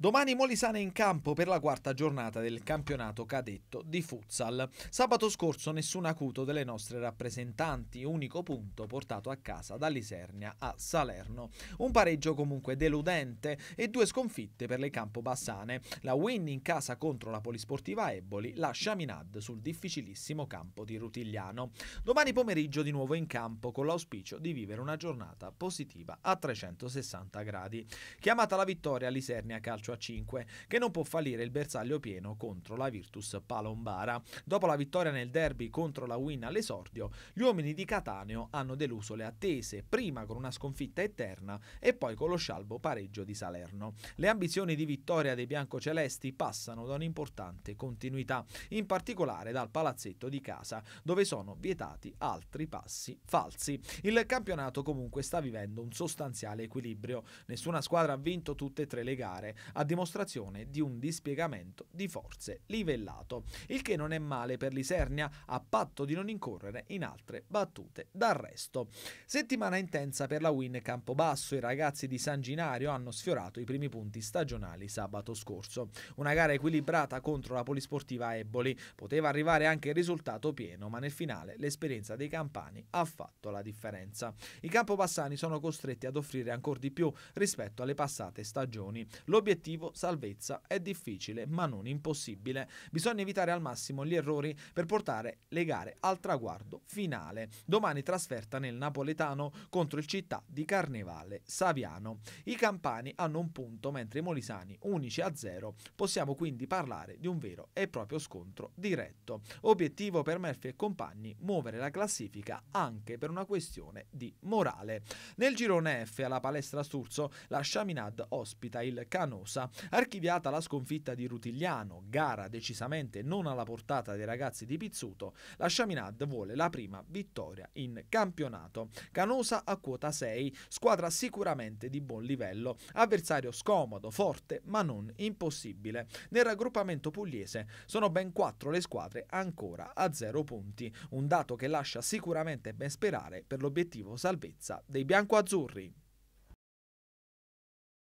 Domani Molisana in campo per la quarta giornata del campionato cadetto di futsal. Sabato scorso nessun acuto delle nostre rappresentanti, unico punto portato a casa dall'Isernia a Salerno. Un pareggio comunque deludente e due sconfitte per le Campobassane. La win in casa contro la Polisportiva Eboli, la Chaminade sul difficilissimo campo di Rutigliano. Domani pomeriggio di nuovo in campo con l'auspicio di vivere una giornata positiva a 360 gradi. Chiamata la vittoria Lisernia Calcio calcio a 5 che non può fallire il bersaglio pieno contro la Virtus Palombara. Dopo la vittoria nel derby contro la Win all'esordio, gli uomini di Cataneo hanno deluso le attese, prima con una sconfitta eterna e poi con lo scialbo pareggio di Salerno. Le ambizioni di vittoria dei biancocelesti passano da un'importante continuità, in particolare dal palazzetto di casa, dove sono vietati altri passi falsi. Il campionato comunque sta vivendo un sostanziale equilibrio. Nessuna squadra ha vinto tutte e tre le gare a dimostrazione di un dispiegamento di forze livellato, il che non è male per l'Isernia a patto di non incorrere in altre battute d'arresto. Settimana intensa per la win Campobasso, i ragazzi di San Ginario hanno sfiorato i primi punti stagionali sabato scorso. Una gara equilibrata contro la polisportiva Eboli, poteva arrivare anche il risultato pieno, ma nel finale l'esperienza dei campani ha fatto la differenza. I campobassani sono costretti ad offrire ancora di più rispetto alle passate stagioni. L'obiettivo obiettivo salvezza è difficile ma non impossibile. Bisogna evitare al massimo gli errori per portare le gare al traguardo finale. Domani trasferta nel Napoletano contro il città di Carnevale Saviano. I campani hanno un punto mentre i molisani unici a zero. Possiamo quindi parlare di un vero e proprio scontro diretto. Obiettivo per Murphy e compagni muovere la classifica anche per una questione di morale. Nel girone F alla palestra Sturzo la Chaminade ospita il Cano pausa. Archiviata la sconfitta di Rutigliano, gara decisamente non alla portata dei ragazzi di Pizzuto, la Chaminade vuole la prima vittoria in campionato. Canosa a quota 6, squadra sicuramente di buon livello, avversario scomodo, forte ma non impossibile. Nel raggruppamento pugliese sono ben 4 le squadre ancora a 0 punti, un dato che lascia sicuramente ben sperare per l'obiettivo salvezza dei biancoazzurri.